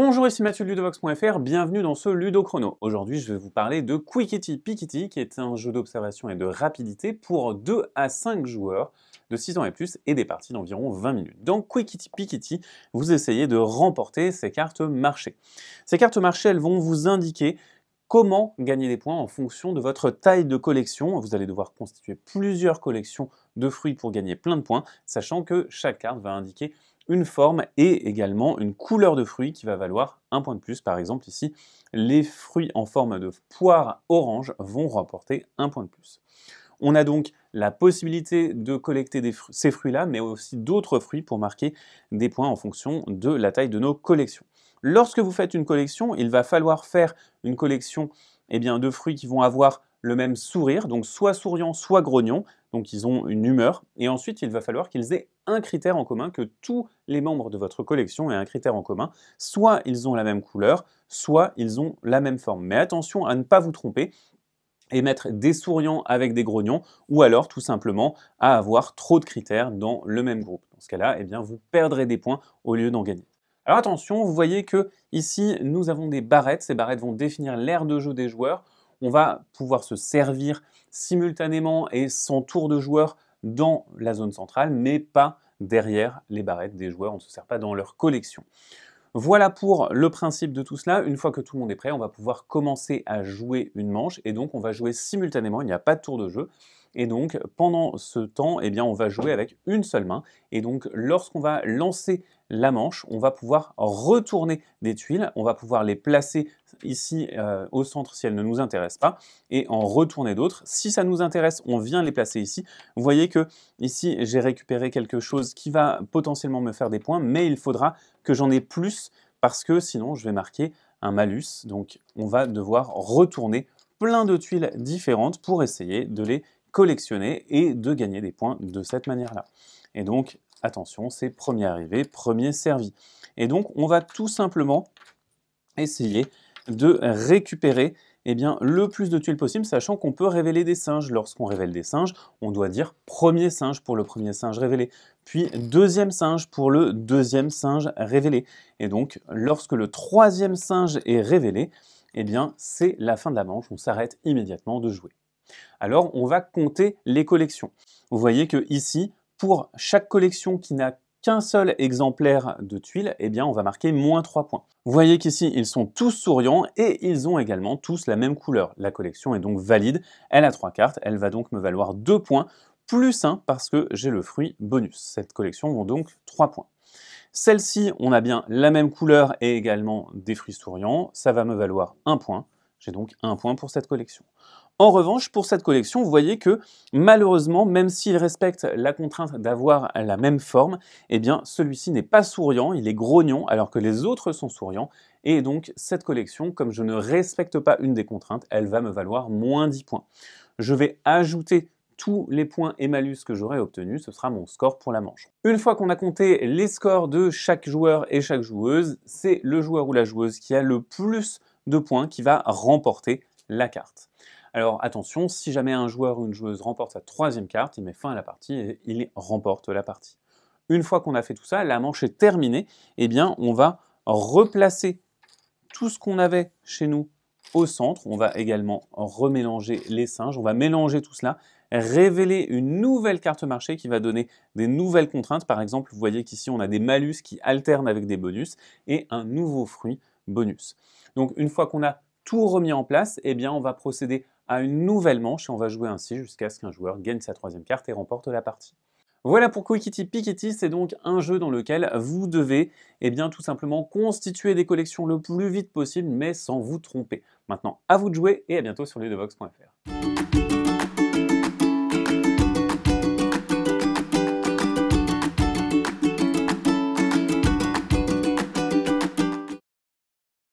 Bonjour, ici Mathieu de Ludovox.fr, bienvenue dans ce Ludo Chrono. Aujourd'hui, je vais vous parler de Quickity Pikity, qui est un jeu d'observation et de rapidité pour 2 à 5 joueurs de 6 ans et plus et des parties d'environ 20 minutes. Dans Quickity Pikity, vous essayez de remporter ces cartes marché. Ces cartes marché, elles vont vous indiquer comment gagner des points en fonction de votre taille de collection. Vous allez devoir constituer plusieurs collections de fruits pour gagner plein de points, sachant que chaque carte va indiquer une forme et également une couleur de fruit qui va valoir un point de plus. Par exemple, ici, les fruits en forme de poire orange vont remporter un point de plus. On a donc la possibilité de collecter ces fruits-là, mais aussi d'autres fruits pour marquer des points en fonction de la taille de nos collections. Lorsque vous faites une collection, il va falloir faire une collection eh bien, de fruits qui vont avoir le même sourire, donc soit souriant, soit grognon, donc ils ont une humeur, et ensuite il va falloir qu'ils aient un critère en commun, que tous les membres de votre collection aient un critère en commun, soit ils ont la même couleur, soit ils ont la même forme. Mais attention à ne pas vous tromper, et mettre des souriants avec des grognons, ou alors tout simplement à avoir trop de critères dans le même groupe. Dans ce cas-là, eh bien, vous perdrez des points au lieu d'en gagner. Alors attention, vous voyez que ici nous avons des barrettes, ces barrettes vont définir l'aire de jeu des joueurs, on va pouvoir se servir simultanément et son tour de joueur dans la zone centrale, mais pas derrière les barrettes des joueurs. On ne se sert pas dans leur collection. Voilà pour le principe de tout cela. Une fois que tout le monde est prêt, on va pouvoir commencer à jouer une manche et donc on va jouer simultanément. Il n'y a pas de tour de jeu. Et donc, pendant ce temps, eh bien, on va jouer avec une seule main. Et donc, lorsqu'on va lancer la manche, on va pouvoir retourner des tuiles, on va pouvoir les placer ici euh, au centre si elles ne nous intéressent pas, et en retourner d'autres. Si ça nous intéresse, on vient les placer ici. Vous voyez que ici, j'ai récupéré quelque chose qui va potentiellement me faire des points, mais il faudra que j'en ai plus, parce que sinon, je vais marquer un malus. Donc, on va devoir retourner plein de tuiles différentes pour essayer de les collectionner et de gagner des points de cette manière-là. Et donc, attention, c'est premier arrivé, premier servi. Et donc, on va tout simplement essayer de récupérer eh bien, le plus de tuiles possible, sachant qu'on peut révéler des singes. Lorsqu'on révèle des singes, on doit dire premier singe pour le premier singe révélé, puis deuxième singe pour le deuxième singe révélé. Et donc, lorsque le troisième singe est révélé, eh bien, c'est la fin de la manche, on s'arrête immédiatement de jouer alors on va compter les collections. Vous voyez que ici, pour chaque collection qui n'a qu'un seul exemplaire de tuiles, eh bien on va marquer moins 3 points. Vous voyez qu'ici, ils sont tous souriants et ils ont également tous la même couleur. La collection est donc valide, elle a 3 cartes, elle va donc me valoir 2 points, plus 1 parce que j'ai le fruit bonus. Cette collection vaut donc 3 points. Celle-ci, on a bien la même couleur et également des fruits souriants, ça va me valoir 1 point. J'ai donc 1 point pour cette collection. En revanche, pour cette collection, vous voyez que malheureusement, même s'il respecte la contrainte d'avoir la même forme, eh bien celui-ci n'est pas souriant, il est grognon alors que les autres sont souriants. Et donc cette collection, comme je ne respecte pas une des contraintes, elle va me valoir moins 10 points. Je vais ajouter tous les points et malus que j'aurai obtenus, ce sera mon score pour la manche. Une fois qu'on a compté les scores de chaque joueur et chaque joueuse, c'est le joueur ou la joueuse qui a le plus de points qui va remporter la carte. Alors attention, si jamais un joueur ou une joueuse remporte sa troisième carte, il met fin à la partie et il remporte la partie. Une fois qu'on a fait tout ça, la manche est terminée, eh bien on va replacer tout ce qu'on avait chez nous au centre. On va également remélanger les singes, on va mélanger tout cela, révéler une nouvelle carte marché qui va donner des nouvelles contraintes. Par exemple, vous voyez qu'ici on a des malus qui alternent avec des bonus et un nouveau fruit bonus. Donc une fois qu'on a tout remis en place, eh bien on va procéder à une nouvelle manche et on va jouer ainsi jusqu'à ce qu'un joueur gagne sa troisième carte et remporte la partie. Voilà pour Quickity Piketty, c'est donc un jeu dans lequel vous devez eh bien, tout simplement constituer des collections le plus vite possible, mais sans vous tromper. Maintenant, à vous de jouer et à bientôt sur ludovox.fr.